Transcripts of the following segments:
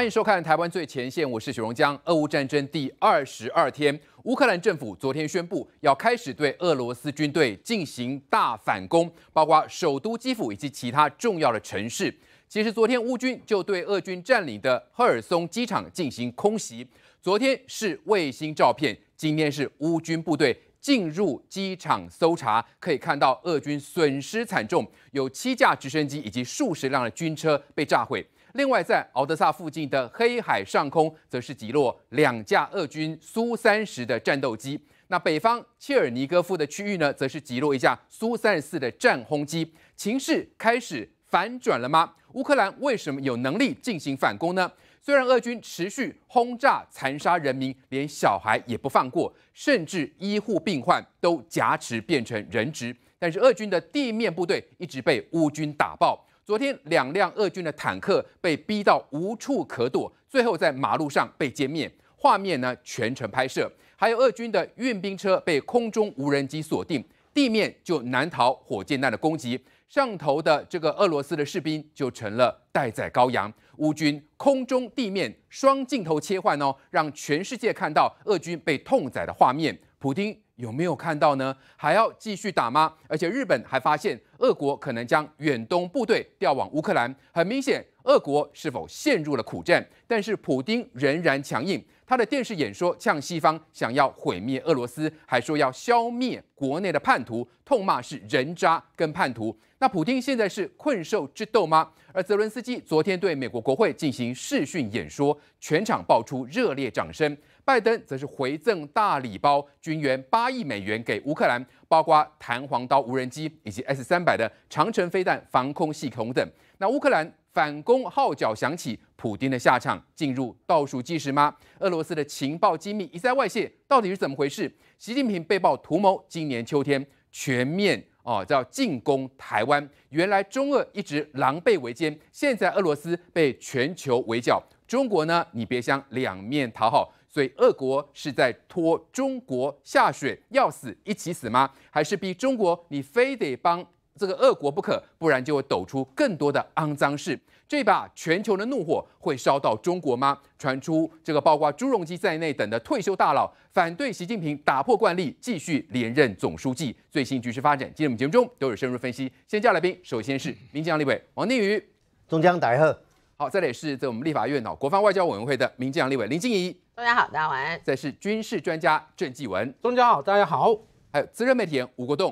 欢迎收看《台湾最前线》，我是许荣江。俄乌战争第二十二天，乌克兰政府昨天宣布要开始对俄罗斯军队进行大反攻，包括首都基辅以及其他重要的城市。其实昨天乌军就对俄军占领的赫尔松机场进行空袭。昨天是卫星照片，今天是乌军部队进入机场搜查，可以看到俄军损失惨重，有七架直升机以及数十辆的军车被炸毁。另外，在敖德萨附近的黑海上空，则是击落两架俄军苏三十的战斗机。那北方切尔尼戈夫的区域呢，则是击落一架苏三十四的战轰机。情势开始反转了吗？乌克兰为什么有能力进行反攻呢？虽然俄军持续轰炸残杀人民，连小孩也不放过，甚至医护病患都挟持变成人质，但是俄军的地面部队一直被乌军打爆。昨天，两辆俄军的坦克被逼到无处可躲，最后在马路上被歼灭。画面呢全程拍摄，还有俄军的运兵车被空中无人机锁定，地面就难逃火箭弹的攻击。上头的这个俄罗斯的士兵就成了待宰羔羊。乌军空中、地面双镜头切换哦，让全世界看到俄军被痛宰的画面。普京。有没有看到呢？还要继续打吗？而且日本还发现，俄国可能将远东部队调往乌克兰。很明显，俄国是否陷入了苦战？但是普京仍然强硬。他的电视演说呛西方想要毁灭俄罗斯，还说要消灭国内的叛徒，痛骂是人渣跟叛徒。那普京现在是困兽之斗吗？而泽伦斯基昨天对美国国会进行视讯演说，全场爆出热烈掌声。拜登则是回赠大礼包，军援八亿美元给乌克兰，包括弹簧刀无人机以及 S 三百的长城飞弹防空系统等。那乌克兰反攻号角响起，普京的下场进入倒数计时吗？俄罗斯的情报机密一再外泄，到底是怎么回事？习近平被曝图谋今年秋天全面哦叫进攻台湾，原来中俄一直狼狈为奸，现在俄罗斯被全球围剿，中国呢？你别想两面讨好。所以，恶国是在拖中国下水，要死一起死吗？还是逼中国你非得帮这个恶国不可，不然就会抖出更多的肮脏事？这把全球的怒火会烧到中国吗？传出这个包括朱镕基在内等的退休大佬反对习近平打破惯例继续连任总书记。最新局势发展，今天我们节目中都有深入分析。先叫来宾，首先是民进党立委王定宇、中江大贺。好，再来是这我们立法院脑国防外交委员会的民进党立委林静怡，大家好，大家晚安。再是军事专家郑继文。中家好，大家好。还有资深媒体吴国栋。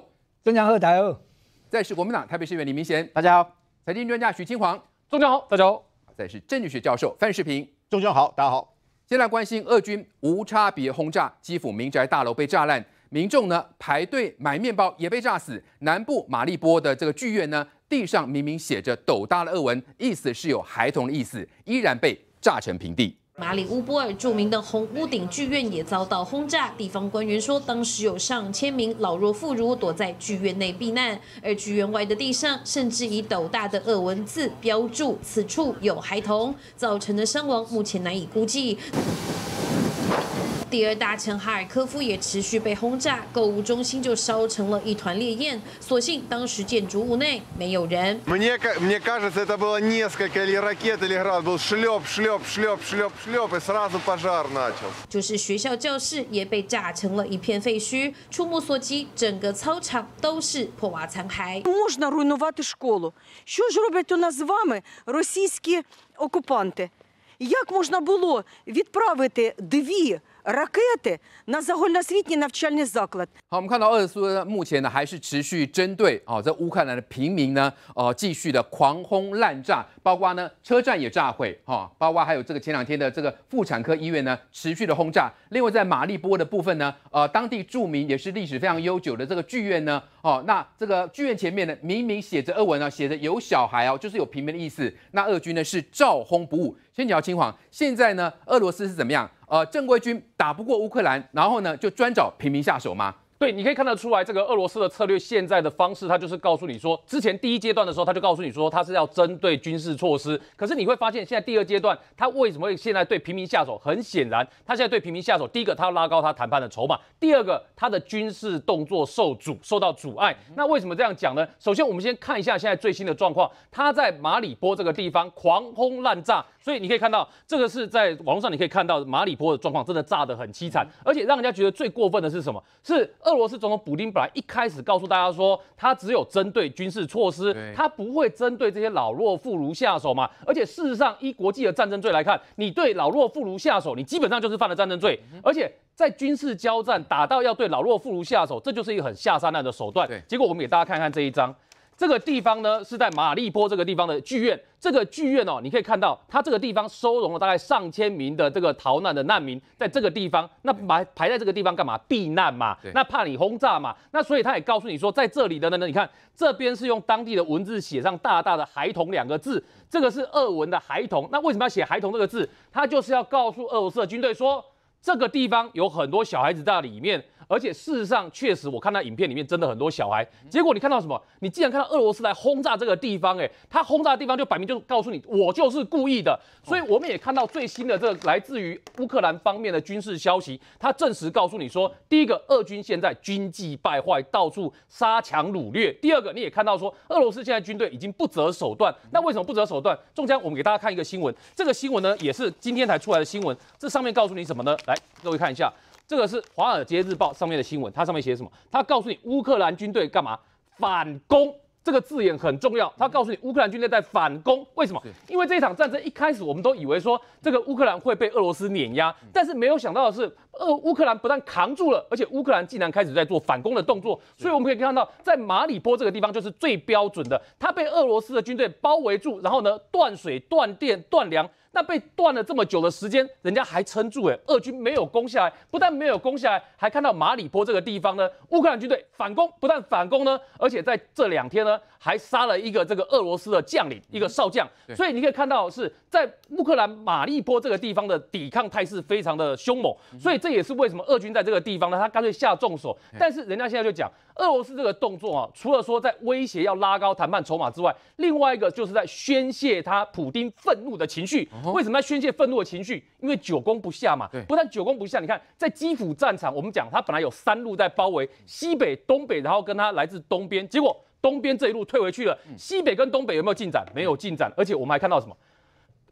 中好，大台好。再是国民党台北市议员李明贤。大家好，财经专家许清煌。中央好，大家好。再是政治学教授范世平。中央好，大家好。先在关心俄军无差别轰炸基辅民宅大楼被炸烂，民众呢排队买面包也被炸死。南部马利波的这个剧院呢，地上明明写着“斗大”的俄文，意思是有孩童的意思，依然被炸成平地。马里乌波尔著名的红屋顶剧院也遭到轰炸。地方官员说，当时有上千名老弱妇孺躲在剧院内避难，而剧院外的地上甚至以斗大的俄文字标注“此处有孩童”，造成的伤亡目前难以估计。第二大城哈尔科夫也持续被轰炸，购物中心就烧成了一团烈焰。所幸当时建筑物内没有人。Мне мне кажется, это было несколько или ракет или град был шлеп шлеп шлеп шлеп шлеп и сразу пожар начал。就是学校教室也被炸成了一片废墟，触目所及，整个操场都是破瓦残骸。Можна руйнувати школу. Що ж роблять у нас з вами російські окупанти? Як можна було відправити дві? 好，我们看到俄罗斯目前呢还是持续针对啊在乌克兰的平民呢啊继续的狂轰滥炸，包括呢车站也炸毁，哈，包括还有这个前两天的这个妇产科医院呢持续的轰炸。另外在马利波的部分呢呃，当地著名也是历史非常悠久的这个剧院呢。哦，那这个剧院前面呢，明明写着俄文啊，写着有小孩哦，就是有平民的意思。那俄军呢是照轰不误。先讲清要现在呢，俄罗斯是怎么样？呃，正规军打不过乌克兰，然后呢就专找平民下手吗？对，你可以看得出来，这个俄罗斯的策略现在的方式，他就是告诉你说，之前第一阶段的时候，他就告诉你说，他是要针对军事措施。可是你会发现，现在第二阶段，他为什么会现在对平民下手？很显然，他现在对平民下手，第一个，他要拉高他谈判的筹码；，第二个，他的军事动作受阻，受到阻碍。那为什么这样讲呢？首先，我们先看一下现在最新的状况，他在马里波这个地方狂轰滥炸，所以你可以看到，这个是在网络上你可以看到马里波的状况，真的炸得很凄惨，而且让人家觉得最过分的是什么？是。俄罗斯总统普京本来一开始告诉大家说，他只有针对军事措施，他不会针对这些老弱妇孺下手嘛。而且事实上，依国际的战争罪来看，你对老弱妇孺下手，你基本上就是犯了战争罪。而且在军事交战打到要对老弱妇孺下手，这就是一个很下三滥的手段。结果我们给大家看看这一张。这个地方呢，是在马利波这个地方的剧院。这个剧院哦，你可以看到，它这个地方收容了大概上千名的这个逃难的难民，在这个地方。那排排在这个地方干嘛？避难嘛，那怕你轰炸嘛。那所以他也告诉你说，在这里的呢，你看这边是用当地的文字写上大大的“孩童”两个字，这个是俄文的“孩童”。那为什么要写“孩童”这个字？他就是要告诉俄罗斯军队说，这个地方有很多小孩子在里面。而且事实上，确实，我看到影片里面真的很多小孩。结果你看到什么？你既然看到俄罗斯来轰炸这个地方，哎，他轰炸的地方就摆明就告诉你，我就是故意的。所以我们也看到最新的这个来自于乌克兰方面的军事消息，他证实告诉你说，第一个，俄军现在军纪败坏，到处杀抢掳掠；第二个，你也看到说，俄罗斯现在军队已经不择手段。那为什么不择手段？中间我们给大家看一个新闻，这个新闻呢也是今天才出来的新闻。这上面告诉你什么呢？来，各位看一下。这个是《华尔街日报》上面的新闻，它上面写什么？它告诉你乌克兰军队干嘛？反攻。这个字眼很重要。它告诉你乌克兰军队在反攻，为什么？因为这场战争一开始，我们都以为说这个乌克兰会被俄罗斯碾压，但是没有想到的是，俄乌克兰不但扛住了，而且乌克兰竟然开始在做反攻的动作。所以我们可以看到，在马里波这个地方，就是最标准的，它被俄罗斯的军队包围住，然后呢，断水、断电、断粮。那被断了这么久的时间，人家还撑住诶，俄军没有攻下来，不但没有攻下来，还看到马里波这个地方呢，乌克兰军队反攻，不但反攻呢，而且在这两天呢，还杀了一个这个俄罗斯的将领，一个少将。所以你可以看到，是在乌克兰马里波这个地方的抵抗态势非常的凶猛。所以这也是为什么俄军在这个地方呢，他干脆下重手。但是人家现在就讲，俄罗斯这个动作啊，除了说在威胁要拉高谈判筹码之外，另外一个就是在宣泄他普丁愤怒的情绪。为什么要宣泄愤怒的情绪？因为久攻不下嘛。对。不但久攻不下，你看在基辅战场，我们讲他本来有三路在包围西北、东北，然后跟他来自东边，结果东边这一路退回去了。西北跟东北有没有进展？没有进展。而且我们还看到什么？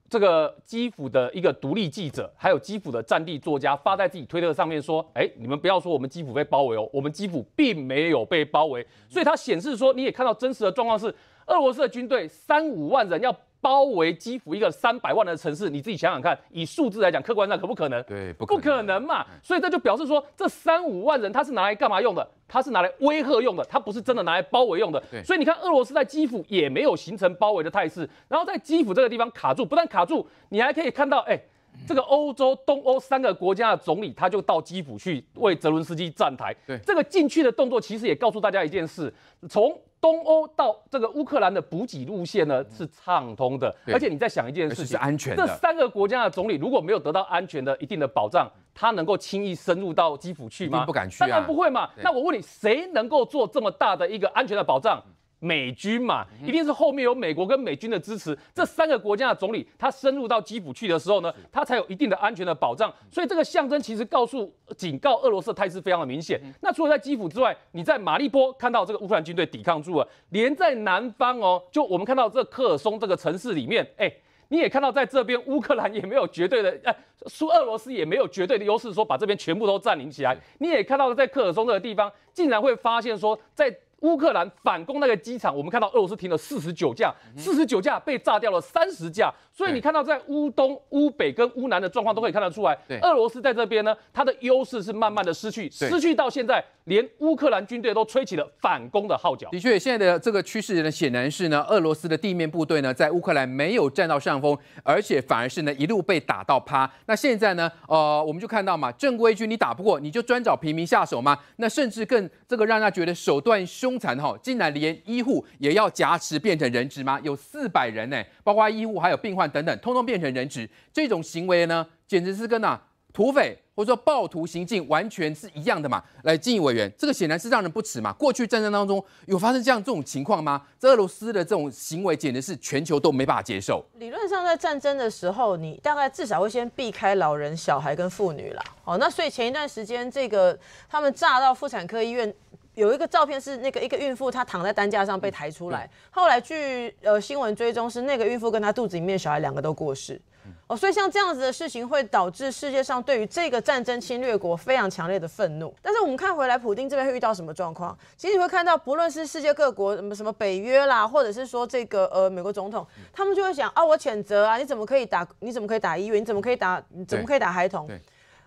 这个基辅的一个独立记者，还有基辅的战地作家，发在自己推特上面说：“哎，你们不要说我们基辅被包围哦，我们基辅并没有被包围。”所以他显示说，你也看到真实的状况是，俄罗斯的军队三五万人要。包围基辅一个三百万的城市，你自己想想看，以数字来讲，客观上可不可能？对，不不可能嘛。所以这就表示说，这三五万人他是拿来干嘛用的？他是拿来威吓用的，他不是真的拿来包围用的。所以你看，俄罗斯在基辅也没有形成包围的态势，然后在基辅这个地方卡住，不但卡住，你还可以看到，哎，这个欧洲东欧三个国家的总理他就到基辅去为泽伦斯基站台。对。这个进去的动作其实也告诉大家一件事，从。东欧到这个乌克兰的补给路线呢是畅通的，而且你在想一件事情，是安全的。这三个国家的总理如果没有得到安全的一定的保障，他能够轻易深入到基辅去吗？不敢去，当然不会嘛。那我问你，谁能够做这么大的一个安全的保障？美军嘛，一定是后面有美国跟美军的支持。这三个国家的总理他深入到基辅去的时候呢，他才有一定的安全的保障。所以这个象征其实告诉、警告俄罗斯，的态势非常的明显。那除了在基辅之外，你在马利波看到这个乌克兰军队抵抗住了，连在南方哦，就我们看到这克尔松这个城市里面，哎，你也看到在这边乌克兰也没有绝对的，哎，苏俄罗斯也没有绝对的优势，说把这边全部都占领起来。你也看到在克尔松这个地方，竟然会发现说在。乌克兰反攻那个机场，我们看到俄罗斯停了四十九架，四十九架被炸掉了三十架，所以你看到在乌东、乌北跟乌南的状况都可以看得出来。对，俄罗斯在这边呢，它的优势是慢慢的失去，失去到现在，连乌克兰军队都吹起了反攻的号角。的确，现在的这个趋势呢，显然是呢，俄罗斯的地面部队呢，在乌克兰没有占到上风，而且反而是呢，一路被打到趴。那现在呢，呃，我们就看到嘛，正规军你打不过，你就专找平民下手嘛。那甚至更这个让他觉得手段。凶残哈，竟然连医护也要挟持变成人质吗？有四百人呢，包括医护、还有病患等等，通通变成人质。这种行为呢，简直是跟啊土匪或者说暴徒行径完全是一样的嘛。来，金委员，这个显然是让人不齿嘛。过去战争当中有发生这样这种情况吗？这俄罗斯的这种行为，简直是全球都没办法接受。理论上，在战争的时候，你大概至少会先避开老人、小孩跟妇女啦。哦，那所以前一段时间这个他们炸到妇产科医院。有一个照片是那个一个孕妇，她躺在担架上被抬出来。后来据呃新闻追踪是那个孕妇跟她肚子里面小孩两个都过世。哦，所以像这样子的事情会导致世界上对于这个战争侵略国非常强烈的愤怒。但是我们看回来，普京这边会遇到什么状况？其实你会看到，不论是世界各国什么什么北约啦，或者是说这个呃美国总统，他们就会想啊，我谴责啊，你怎么可以打？你怎么可以打医院？你怎么可以打？你怎么可以打孩童？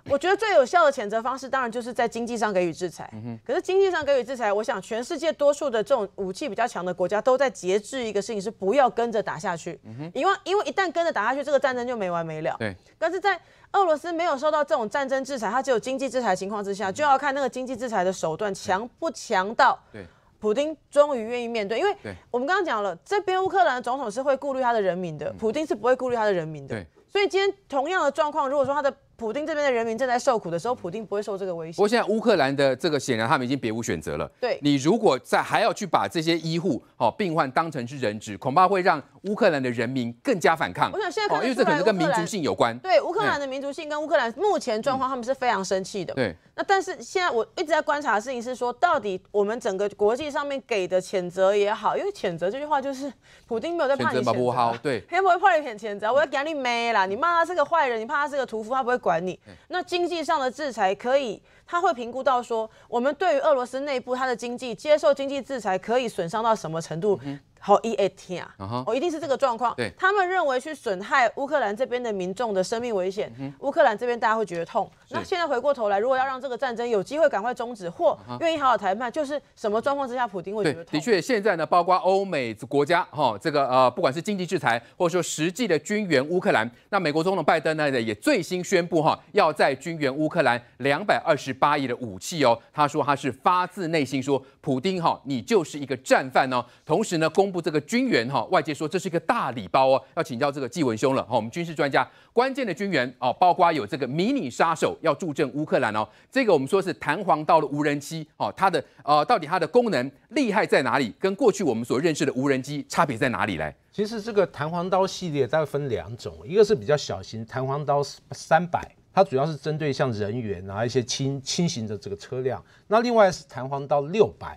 我觉得最有效的谴责方式，当然就是在经济上给予制裁。可是经济上给予制裁，我想全世界多数的这种武器比较强的国家，都在节制一个事情，是不要跟着打下去。因为因为一旦跟着打下去，这个战争就没完没了。对。但是在俄罗斯没有受到这种战争制裁，它只有经济制裁情况之下，就要看那个经济制裁的手段强不强到，对。普京终于愿意面对，因为我们刚刚讲了，这边乌克兰总统是会顾虑他的人民的，普京是不会顾虑他的人民的。所以今天同样的状况，如果说他的。普丁这边的人民正在受苦的时候，普丁不会受这个威胁。不过现在乌克兰的这个显然他们已经别无选择了。对，你如果在还要去把这些医护、哦病患当成是人质，恐怕会让乌克兰的人民更加反抗。我想现在哦、因为这可能跟民族性有关。对，乌克兰的民族性跟乌克兰目前状况，他们是非常生气的。对，那但是现在我一直在观察的事情是说，到底我们整个国际上面给的谴责也好，因为谴责这句话就是普丁没有在怕你谴责，对，天 不会怕你谴责，我要给你没啦，你骂他是个坏人，你怕他是个屠夫，他不会管。管理那经济上的制裁可以，他会评估到说，我们对于俄罗斯内部它的经济接受经济制裁，可以损伤到什么程度？好 a t 啊！哦，一定是这个状况。对，他们认为去损害乌克兰这边的民众的生命危险，乌克兰这边大家会觉得痛。那现在回过头来，如果要让这个战争有机会赶快终止，或愿意好好谈判，就是什么状况之下，普丁会觉得痛？的确，现在呢，包括欧美国家哈，这个呃，不管是经济制裁，或者说实际的军援乌克兰，那美国总统拜登呢也最新宣布哈，要在军援乌克兰两百二十八亿的武器哦。他说他是发自内心说，普丁哈，你就是一个战犯哦。同时呢，公。公布这个军援哈，外界说这是一个大礼包哦，要请教这个纪文兄了。好，我们军事专家，关键的军援哦，包括有这个迷你杀手要助阵乌克兰哦。这个我们说是弹簧刀的无人机哦，它的呃，到底它的功能厉害在哪里？跟过去我们所认识的无人机差别在哪里嘞？其实这个弹簧刀系列它分两种，一个是比较小型弹簧刀三百，它主要是针对像人员啊一些轻轻型的这个车辆；那另外是弹簧刀六百。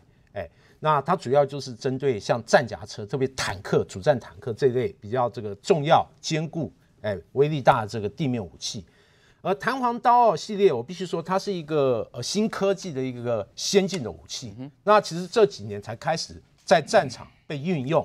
那它主要就是针对像战甲车，特别坦克、主战坦克这类比较这个重要、坚固、哎威力大的这个地面武器，而弹簧刀系列，我必须说它是一个呃新科技的一个先进的武器。那其实这几年才开始在战场被运用。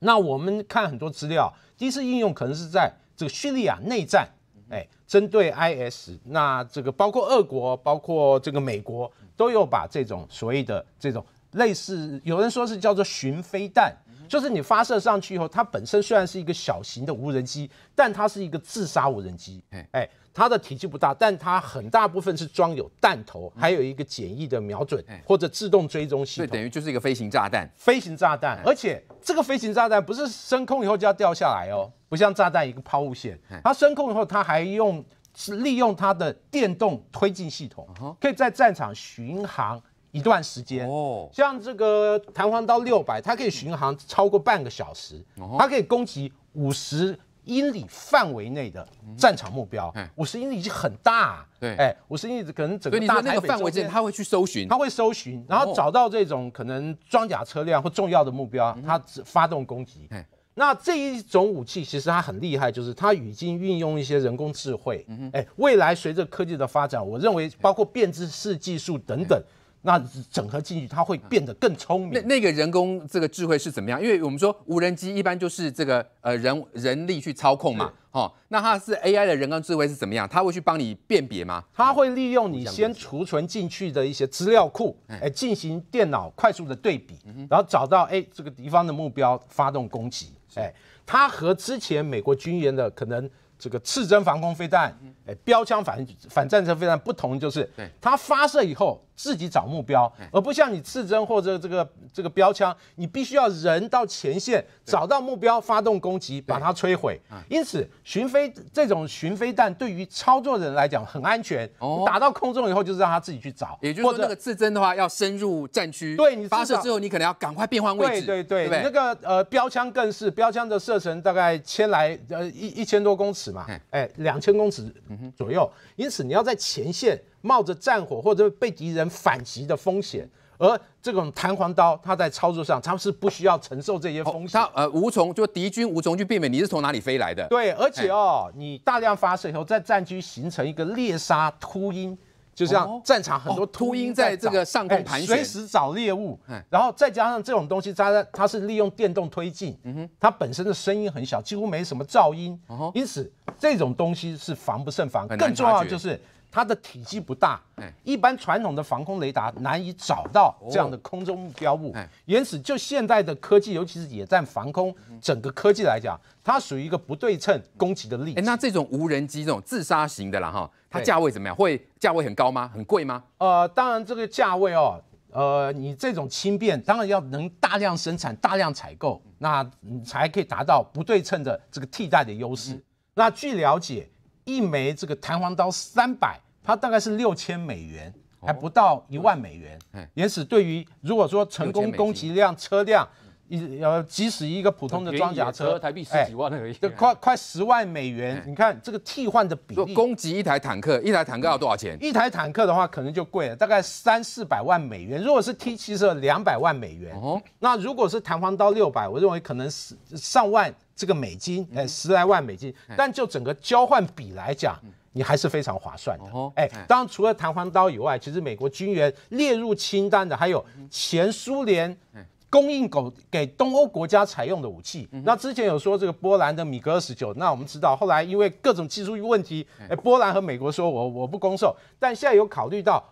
那我们看很多资料，第一次应用可能是在这个叙利亚内战，哎，针对 IS，那这个包括俄国、包括这个美国都有把这种所谓的这种。类似有人说是叫做巡飞弹，就是你发射上去以后，它本身虽然是一个小型的无人机，但它是一个自杀无人机。哎，它的体积不大，但它很大部分是装有弹头，还有一个简易的瞄准或者自动追踪系统。对，等于就是一个飞行炸弹。飞行炸弹，而且这个飞行炸弹不是升空以后就要掉下来哦，不像炸弹一个抛物线，它升空以后，它还用是利用它的电动推进系统，可以在战场巡航。一段时间哦，像这个弹簧刀六百，它可以巡航超过半个小时，它可以攻击五十英里范围内的战场目标。五十英里已经很大，对，哎，五十英里可能整个大范围之内，他会去搜寻，他会搜寻，然后找到这种可能装甲车辆或重要的目标，他发动攻击。那这一种武器其实它很厉害，就是它已经运用一些人工智嗯。哎，未来随着科技的发展，我认为包括变质式技术等等。那整合进去，它会变得更聪明。那那个人工这个智慧是怎么样？因为我们说无人机一般就是这个呃人人力去操控嘛，哦，那它是 AI 的人工智慧是怎么样？它会去帮你辨别吗？它会利用你先储存进去的一些资料库，哎，进行电脑快速的对比，然后找到哎这个敌方的目标，发动攻击。哎，它和之前美国军演的可能这个次针防空飞弹。哎，标枪反反战车非常不同，就是它发射以后自己找目标，而不像你刺针或者这个这个标枪，你必须要人到前线找到目标发动攻击把它摧毁。因此，巡飞这种巡飞弹对于操作人来讲很安全，打到空中以后就是让它自己去找。也就说，那个刺针的话，要深入战区，对你发射之后，你可能要赶快变换位置。对对对，那个呃标枪更是标枪的射程大概千来呃一一千多公尺嘛，哎两千公尺。左右，因此你要在前线冒着战火或者被敌人反击的风险，而这种弹簧刀，它在操作上，它是不需要承受这些风险。它呃无从，就敌军无从去避免你是从哪里飞来的。对，而且哦，你大量发射以后，在战区形成一个猎杀秃鹰。就像战场很多秃鹰在这个上空盘旋，随时找猎物。然后再加上这种东西，它它它是利用电动推进，它本身的声音很小，几乎没什么噪音。因此，这种东西是防不胜防。更重要的就是。它的体积不大，一般传统的防空雷达难以找到这样的空中目标物，因此就现在的科技，尤其是野战防空，整个科技来讲，它属于一个不对称攻击的力。那这种无人机这种自杀型的啦哈，它价位怎么样？会价位很高吗？很贵吗？呃，当然这个价位哦，呃，你这种轻便，当然要能大量生产、大量采购，那才可以达到不对称的这个替代的优势。那据了解。一枚这个弹簧刀三百，它大概是六千美元，还不到一万美元。因此，对于如果说成功攻击一辆车辆。要即使一个普通的装甲车，台币十几万而已，就快快十万美元。你看这个替换的比例，攻击一台坦克，一台坦克要多少钱？一台坦克的话，可能就贵了，大概三四百万美元。如果是 T 七车，两百万美元。哦，那如果是弹簧刀六百，我认为可能十上万这个美金，哎，十来万美金。但就整个交换比来讲，你还是非常划算的。哎，当然除了弹簧刀以外，其实美国军援列入清单的还有前苏联。供应给给东欧国家采用的武器，那之前有说这个波兰的米格二十九，那我们知道后来因为各种技术问题，哎，波兰和美国说我我不供售，但现在有考虑到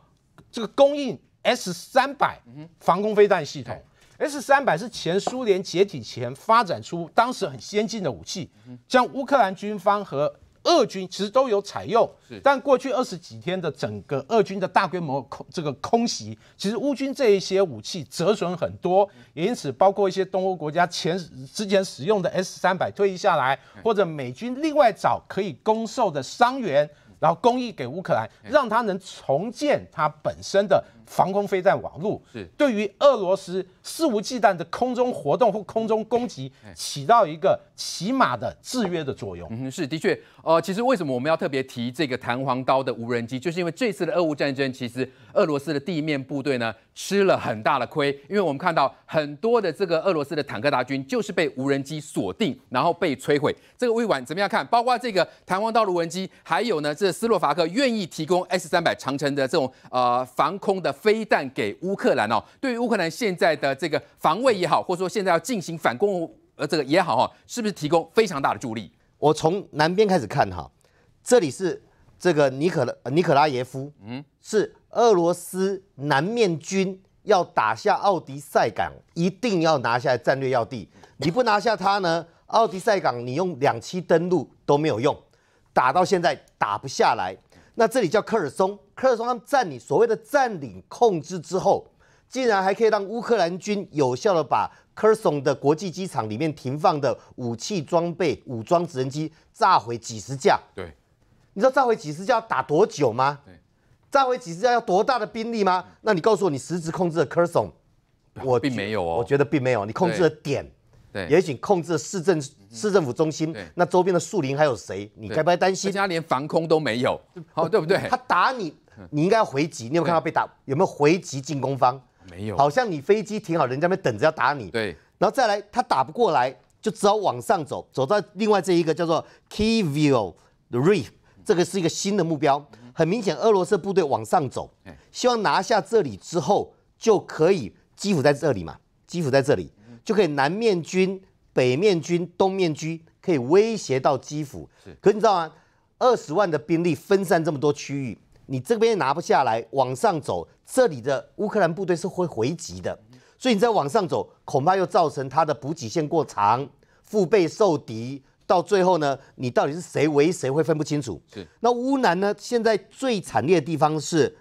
这个供应 S 三百防空飞弹系统，S 三百是前苏联解体前发展出当时很先进的武器，将乌克兰军方和。俄军其实都有采用，但过去二十几天的整个俄军的大规模空这个空袭，其实乌军这一些武器折损很多，也因此包括一些东欧国家前之前使用的 S 三百退役下来，或者美军另外找可以攻受的伤员，然后供应给乌克兰，让它能重建它本身的。防空飞弹网络是对于俄罗斯肆无忌惮的空中活动或空中攻击起到一个起码的制约的作用。嗯，是的确，呃，其实为什么我们要特别提这个弹簧刀的无人机，就是因为这次的俄乌战争，其实俄罗斯的地面部队呢吃了很大的亏，因为我们看到很多的这个俄罗斯的坦克大军就是被无人机锁定，然后被摧毁。这个未完怎么样看？包括这个弹簧刀无人机，还有呢，这斯洛伐克愿意提供 S 三百长城的这种呃防空的。非但给乌克兰哦，对于乌克兰现在的这个防卫也好，或者说现在要进行反攻，呃，这个也好哈，是不是提供非常大的助力？我从南边开始看哈，这里是这个尼可尼可拉耶夫，嗯，是俄罗斯南面军要打下奥迪塞港，一定要拿下战略要地。你不拿下它呢，奥迪塞港你用两栖登陆都没有用，打到现在打不下来。那这里叫科尔松，科尔松他们占领所谓的占领控制之后，竟然还可以让乌克兰军有效的把科尔松的国际机场里面停放的武器装备、武装直升机炸毁几十架。对，你知道炸毁几十架要打多久吗？对，炸毁几十架要多大的兵力吗？那你告诉我，你实质控制了科尔松，我并没有哦，我觉得并没有，你控制了点。也许控制了市政市政府中心，那周边的树林还有谁？你该不该担心？人家连防空都没有，哦，对不对？他打你，你应该要回击。你有看到被打，有没有回击进攻方？没有，好像你飞机停好，人家在等着要打你。对，然后再来，他打不过来，就只好往上走，走到另外这一个叫做 k i e The Reef，这个是一个新的目标。很明显，俄罗斯部队往上走，希望拿下这里之后就可以基辅在这里嘛？基辅在这里。就可以南面军、北面军、东面军可以威胁到基辅。是，可你知道吗？二十万的兵力分散这么多区域，你这边拿不下来，往上走，这里的乌克兰部队是会回击的。所以你再往上走，恐怕又造成它的补给线过长，腹背受敌。到最后呢，你到底是谁围谁会分不清楚？是。那乌南呢？现在最惨烈的地方是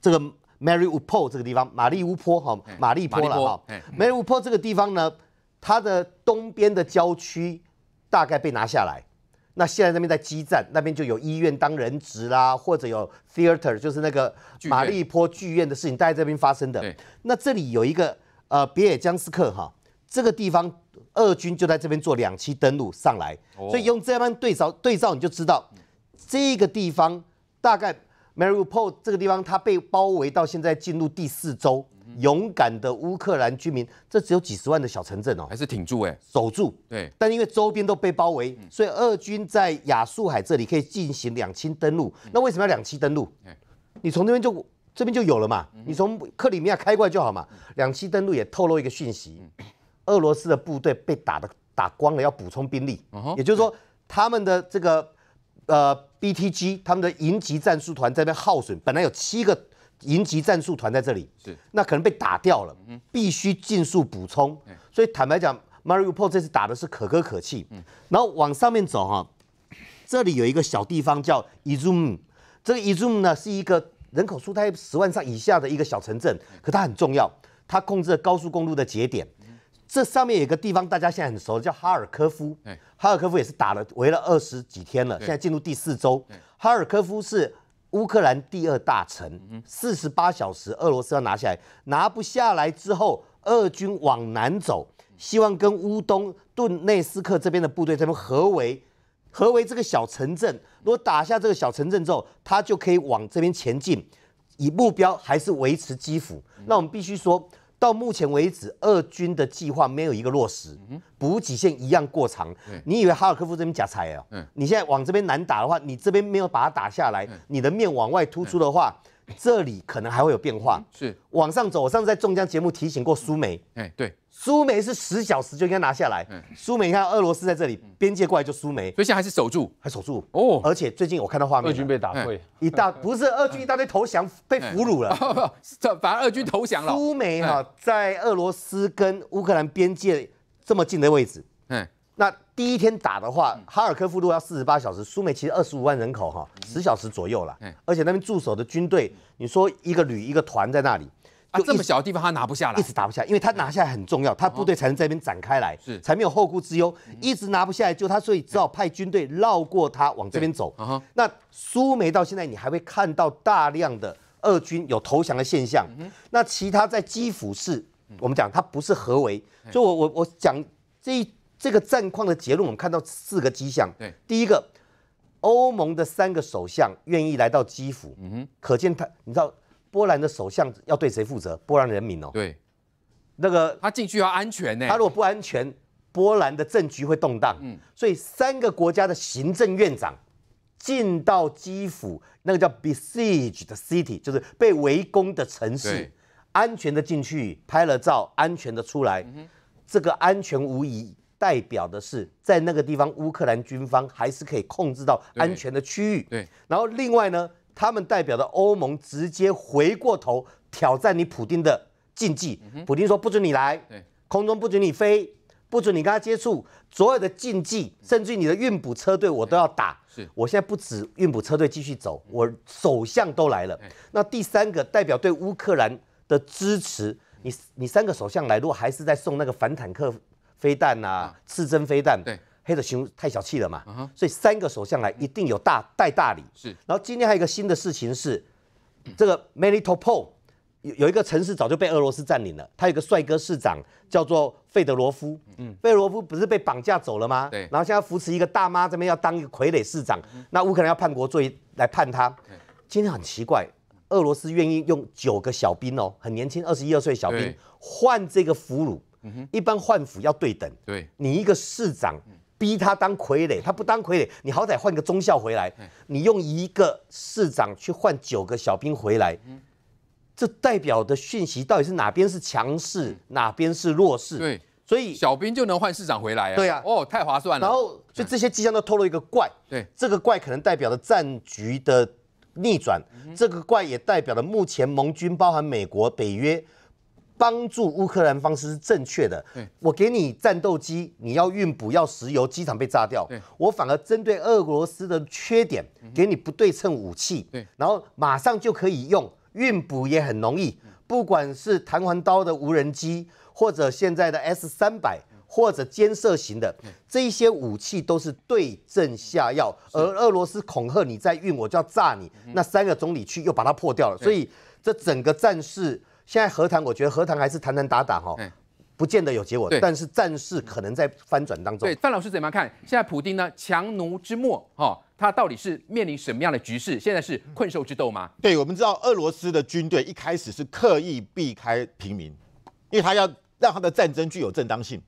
这个。Maryu Pole 这个地方，玛丽乌坡哈，玛丽坡了哈。Maryu Pole 这个地方呢，它的东边的郊区大概被拿下来，那现在那边在激战，那边就有医院当人质啦，或者有 theater，就是那个玛丽坡剧院的事情，在这边发生的。那这里有一个呃别野江斯克哈，这个地方俄军就在这边做两栖登陆上来，所以用这番对照对照，你就知道这个地方大概。Mariupol 这个地方，它被包围到现在进入第四周，勇敢的乌克兰居民，这只有几十万的小城镇哦，还是挺住哎，守住。对，但因为周边都被包围，所以俄军在亚速海这里可以进行两栖登陆。那为什么要两栖登陆？你从那边就这边就有了嘛，你从克里米亚开过来就好嘛。两栖登陆也透露一个讯息，俄罗斯的部队被打的打光了，要补充兵力，也就是说他们的这个。呃，B T G 他们的营级战术团在那边耗损，本来有七个营级战术团在这里，是那可能被打掉了，必须尽数补充。所以坦白讲，Marie p o l 这次打的是可歌可泣。然后往上面走哈，这里有一个小地方叫 Izum，这个 Izum 呢是一个人口数在十万上以下的一个小城镇，可它很重要，它控制了高速公路的节点。这上面有个地方，大家现在很熟，叫哈尔科夫。哈尔科夫也是打了围了二十几天了，现在进入第四周。哈尔科夫是乌克兰第二大城，四十八小时俄罗斯要拿下来，拿不下来之后，俄军往南走，希望跟乌东顿内斯克这边的部队这边合围，合围这个小城镇。如果打下这个小城镇之后，他就可以往这边前进，以目标还是维持基辅。那我们必须说。到目前为止，俄军的计划没有一个落实，补给线一样过长。你以为哈尔科夫这边假踩哦？你现在往这边难打的话，你这边没有把它打下来，你的面往外突出的话，这里可能还会有变化。是往上走，我上次在中江节目提醒过苏梅。哎，对。苏梅是十小时就应该拿下来。苏梅，你看俄罗斯在这里边界过来就苏梅，所以现在还是守住，还守住。哦，而且最近我看到画面，俄军被打退，一大不是，俄军一大堆投降，被俘虏了。这 反而俄军投降了。苏梅哈，在俄罗斯跟乌克兰边界这么近的位置，嗯，那第一天打的话，哈尔科夫路要四十八小时，苏梅其实二十五万人口哈，十小时左右了。嗯，而且那边驻守的军队，你说一个旅一个团在那里。啊，这么小的地方他拿不下来，一直拿不下，因为他拿下来很重要，他部队才能这边展开来，是，才没有后顾之忧，一直拿不下来就他，所以只好派军队绕过他往这边走。那苏梅到现在你还会看到大量的俄军有投降的现象，那其他在基辅市，我们讲它不是合围，所以我我我讲这这个战况的结论，我们看到四个迹象。对，第一个，欧盟的三个首相愿意来到基辅，嗯哼，可见他你知道。波兰的首相要对谁负责？波兰人民哦。对，那个他进去要安全呢。他如果不安全，波兰的政局会动荡。嗯，所以三个国家的行政院长进到基辅，那个叫 besieged 的 city，就是被围攻的城市，安全的进去拍了照，安全的出来。这个安全无疑代表的是，在那个地方乌克兰军方还是可以控制到安全的区域。对，然后另外呢？他们代表的欧盟直接回过头挑战你普京的禁忌。普京说不准你来，空中不准你飞，不准你跟他接触，所有的禁忌，甚至你的运补车队我都要打。是我现在不止运补车队继续走，我首相都来了。那第三个代表对乌克兰的支持，你你三个首相来，如果还是在送那个反坦克飞弹啊、刺针飞弹，对。黑的熊太小气了嘛，所以三个首相来一定有大带大礼。是，然后今天还有一个新的事情是，这个 Melitopol 有有一个城市早就被俄罗斯占领了，他有个帅哥市长叫做费德罗夫，嗯，费德罗夫不是被绑架走了吗？对，然后现在扶持一个大妈这边要当一个傀儡市长，那乌克兰要叛国罪来判他。今天很奇怪，俄罗斯愿意用九个小兵哦，很年轻，二十一二岁小兵换这个俘虏，一般换俘要对等。对，你一个市长。逼他当傀儡，他不当傀儡，你好歹换个中校回来。你用一个市长去换九个小兵回来，这代表的讯息到底是哪边是强势，哪边是弱势？对，所以小兵就能换市长回来啊？对啊，哦，太划算了。然后，就这些迹象都透露一个怪，对，这个怪可能代表的战局的逆转，这个怪也代表了目前盟军包含美国、北约。帮助乌克兰方式是正确的。我给你战斗机，你要运补要石油，机场被炸掉。我反而针对俄罗斯的缺点，给你不对称武器。然后马上就可以用，运补也很容易。不管是弹簧刀的无人机，或者现在的 S 三百，或者尖射型的这些武器，都是对症下药。而俄罗斯恐吓你在运，我就要炸你。那三个总理去又把它破掉了，所以这整个战事。现在和谈，我觉得和谈还是谈谈打打哈，不见得有结果。但是战事可能在翻转当中。对，范老师怎么看？现在普京呢？强弩之末哈，他到底是面临什么样的局势？现在是困兽之斗吗？对，我们知道俄罗斯的军队一开始是刻意避开平民，因为他要让他的战争具有正当性。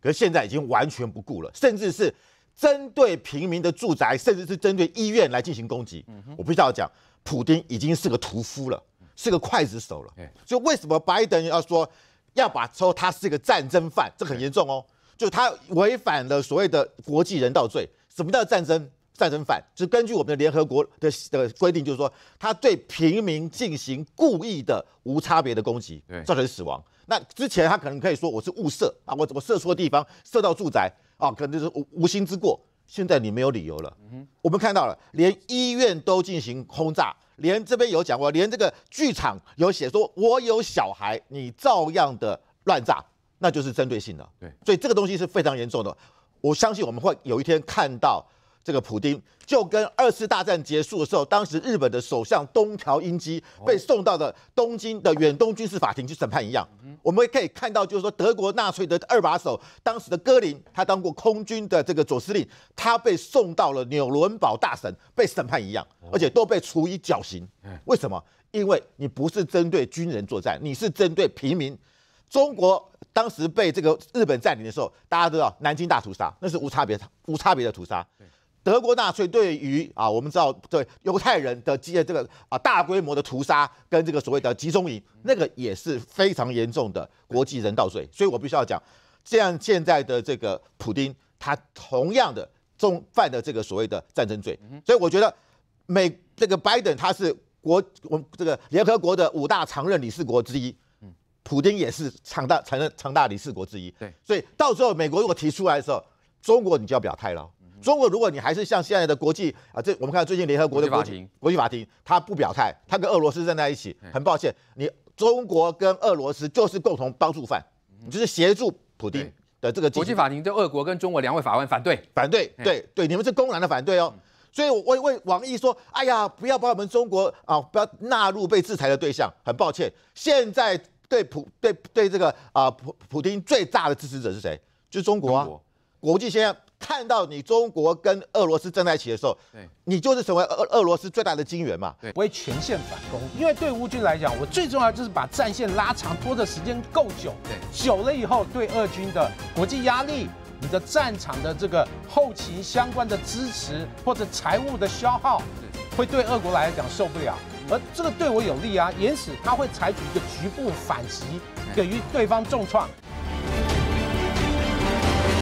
可是现在已经完全不顾了，甚至是针对平民的住宅，甚至是针对医院来进行攻击。我不知道讲，普京已经是个屠夫了。是个刽子手了，所以为什么拜登要说要把说他是一个战争犯，这很严重哦，就他违反了所谓的国际人道罪。什么叫战争战争犯？就根据我们的联合国的的规定，就是说他对平民进行故意的无差别的攻击，造成死亡。那之前他可能可以说我是误射啊，我怎么射错地方，射到住宅啊，可能就是无无心之过。现在你没有理由了。我们看到了，连医院都进行轰炸。连这边有讲过，连这个剧场有写说，我有小孩，你照样的乱炸，那就是针对性的。对，所以这个东西是非常严重的。我相信我们会有一天看到。这个普丁就跟二次大战结束的时候，当时日本的首相东条英机被送到的东京的远东军事法庭去审判一样，我们可以看到，就是说德国纳粹的二把手当时的戈林，他当过空军的这个左司令，他被送到了纽伦堡大审被审判一样，而且都被处以绞刑。为什么？因为你不是针对军人作战，你是针对平民。中国当时被这个日本占领的时候，大家都知道南京大屠杀，那是无差别无差别的屠杀。德国纳粹对于啊，我们知道对犹太人的集这个啊大规模的屠杀跟这个所谓的集中营，那个也是非常严重的国际人道罪。所以我必须要讲，这样现在的这个普丁，他同样的重犯的这个所谓的战争罪。所以我觉得美这个拜登他是国我们这个联合国的五大常任理事国之一，普京也是常大常任常大理事国之一。对，所以到时候美国如果提出来的时候，中国你就要表态了。中国，如果你还是像现在的国际啊，这我们看最近联合国的国际国际法庭，他不表态，他跟俄罗斯站在一起。很抱歉，你中国跟俄罗斯就是共同帮助犯，就是协助普京的这个。国际法庭对俄国跟中国两位法官反对，反对，对对，你们是公然的反对哦。所以我我我网易说，哎呀，不要把我们中国啊，不要纳入被制裁的对象。很抱歉，现在对普对对这个啊普普京最大的支持者是谁？就是中国啊。国际现在。看到你中国跟俄罗斯站在一起的时候，对，你就是成为俄俄罗斯最大的金源嘛。对，会全线反攻，因为对乌军来讲，我最重要就是把战线拉长，拖的时间够久。对，久了以后，对俄军的国际压力，你的战场的这个后勤相关的支持或者财务的消耗，会对俄国来讲受不了，而这个对我有利啊。因此，他会采取一个局部反击，给予对方重创。